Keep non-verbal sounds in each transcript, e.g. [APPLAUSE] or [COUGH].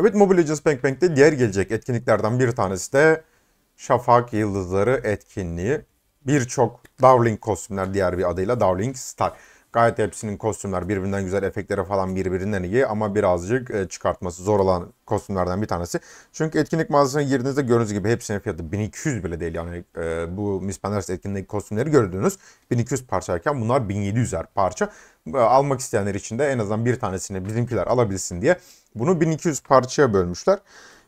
Evet Mobile Legends Bang Bang'de diğer gelecek etkinliklerden bir tanesi de Şafak Yıldızları etkinliği. Birçok Darling kostümler diğer bir adıyla Darling Star. Gayet hepsinin kostümler birbirinden güzel, efektleri falan birbirinden iyi ama birazcık e, çıkartması zor olan kostümlerden bir tanesi. Çünkü etkinlik mağazasına girdiğinizde gördüğünüz gibi hepsinin fiyatı 1200 bile değil yani e, bu Miss Pender's etkinlik kostümleri gördüğünüz 1200 parçayken bunlar 1700'er parça. E, almak isteyenler için de en azından bir tanesini bizimkiler alabilsin diye bunu 1200 parçaya bölmüşler.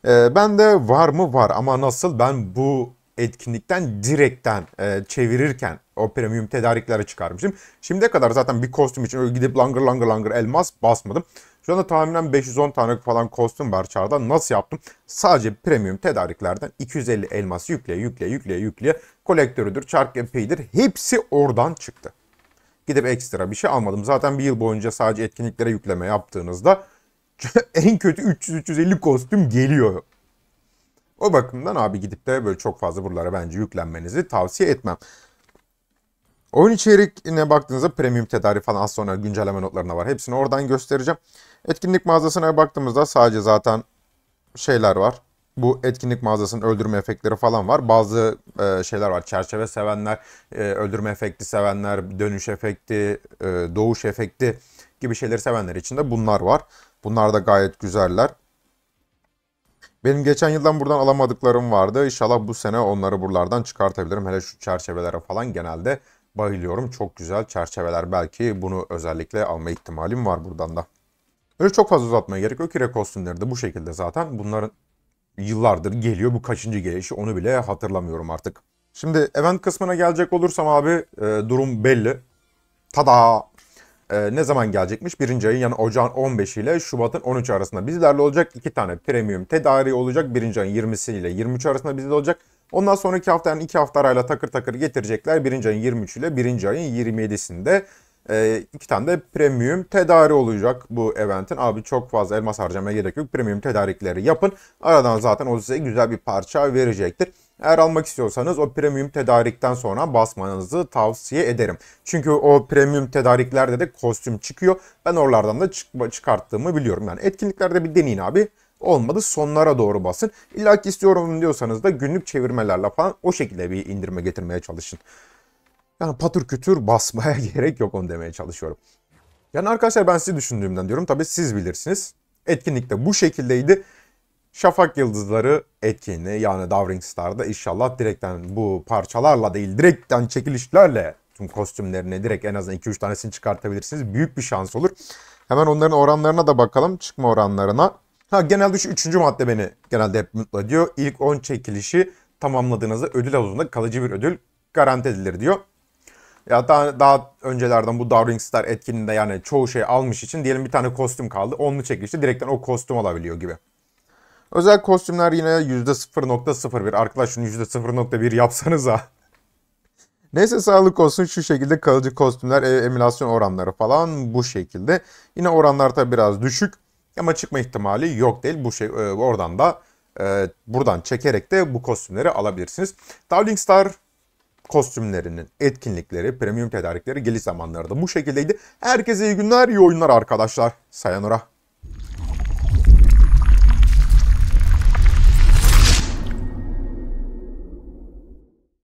E, ben de var mı var ama nasıl ben bu etkinlikten direkten e, çevirirken o premium tedariklere çıkarmıştım. Şimdiye kadar zaten bir kostüm için öyle gidip langır langır langır elmas basmadım. Şu anda tahminen 510 tane falan kostüm var çarda. Nasıl yaptım? Sadece premium tedariklerden 250 elmas yükle yükle yükle yükle kolektörüdür, çark epeydir. Hepsi oradan çıktı. Gidip ekstra bir şey almadım. Zaten bir yıl boyunca sadece etkinliklere yükleme yaptığınızda [LAUGHS] en kötü 300-350 kostüm geliyor o bakımdan abi gidip de böyle çok fazla buralara bence yüklenmenizi tavsiye etmem. Oyun içeriğine baktığınızda premium tedavi falan az sonra güncelleme notlarına var. Hepsini oradan göstereceğim. Etkinlik mağazasına baktığımızda sadece zaten şeyler var. Bu etkinlik mağazasının öldürme efektleri falan var. Bazı e, şeyler var. Çerçeve sevenler, e, öldürme efekti sevenler, dönüş efekti, e, doğuş efekti gibi şeyleri sevenler için de bunlar var. Bunlar da gayet güzeller. Benim geçen yıldan buradan alamadıklarım vardı. İnşallah bu sene onları buralardan çıkartabilirim. Hele şu çerçevelere falan genelde bayılıyorum. Çok güzel çerçeveler. Belki bunu özellikle alma ihtimalim var buradan da. Öyle çok fazla uzatmaya gerek yok. Kire kostümleri de bu şekilde zaten. Bunların yıllardır geliyor. Bu kaçıncı gelişi onu bile hatırlamıyorum artık. Şimdi event kısmına gelecek olursam abi e, durum belli. Tada! e, ne zaman gelecekmiş? Birinci ayın yani ocağın 15 ile Şubat'ın 13 arasında bizlerle olacak. iki tane premium tedariği olacak. Birinci ayın 20'si ile 23 arasında bizde olacak. Ondan sonraki hafta yani iki hafta arayla takır takır getirecekler. Birinci ayın 23 ile birinci ayın 27'sinde e, iki tane de premium tedari olacak bu eventin. Abi çok fazla elmas harcamaya gerek yok. Premium tedarikleri yapın. Aradan zaten o size güzel bir parça verecektir. Eğer almak istiyorsanız o premium tedarikten sonra basmanızı tavsiye ederim. Çünkü o premium tedariklerde de kostüm çıkıyor. Ben oralardan da çık çıkarttığımı biliyorum. Yani etkinliklerde bir deneyin abi. Olmadı sonlara doğru basın. İlla ki istiyorum diyorsanız da günlük çevirmelerle falan o şekilde bir indirme getirmeye çalışın. Yani patır kütür basmaya [LAUGHS] gerek yok onu demeye çalışıyorum. Yani arkadaşlar ben sizi düşündüğümden diyorum. Tabii siz bilirsiniz. etkinlikte bu şekildeydi. Şafak Yıldızları etkinliği yani Davring Star'da inşallah direkten bu parçalarla değil direkten çekilişlerle tüm kostümlerine direkt en azından 2-3 tanesini çıkartabilirsiniz. Büyük bir şans olur. Hemen onların oranlarına da bakalım. Çıkma oranlarına. Ha genelde şu üçüncü madde beni genelde hep mutlu ediyor. İlk 10 çekilişi tamamladığınızda ödül havuzunda kalıcı bir ödül garanti edilir diyor. Ya daha, daha öncelerden bu Darwing Star etkinliğinde yani çoğu şey almış için diyelim bir tane kostüm kaldı. onu çekilişte direkten o kostüm alabiliyor gibi. Özel kostümler yine %0.01. Arkadaş şunu %0.1 yapsanız ha. Neyse sağlık olsun şu şekilde kalıcı kostümler, e, emülasyon oranları falan bu şekilde. Yine oranlar da biraz düşük ama çıkma ihtimali yok değil. Bu şey e, oradan da e, buradan çekerek de bu kostümleri alabilirsiniz. Darling Star kostümlerinin etkinlikleri, premium tedarikleri geliş zamanlarda bu şekildeydi. Herkese iyi günler, iyi oyunlar arkadaşlar. Sayonara.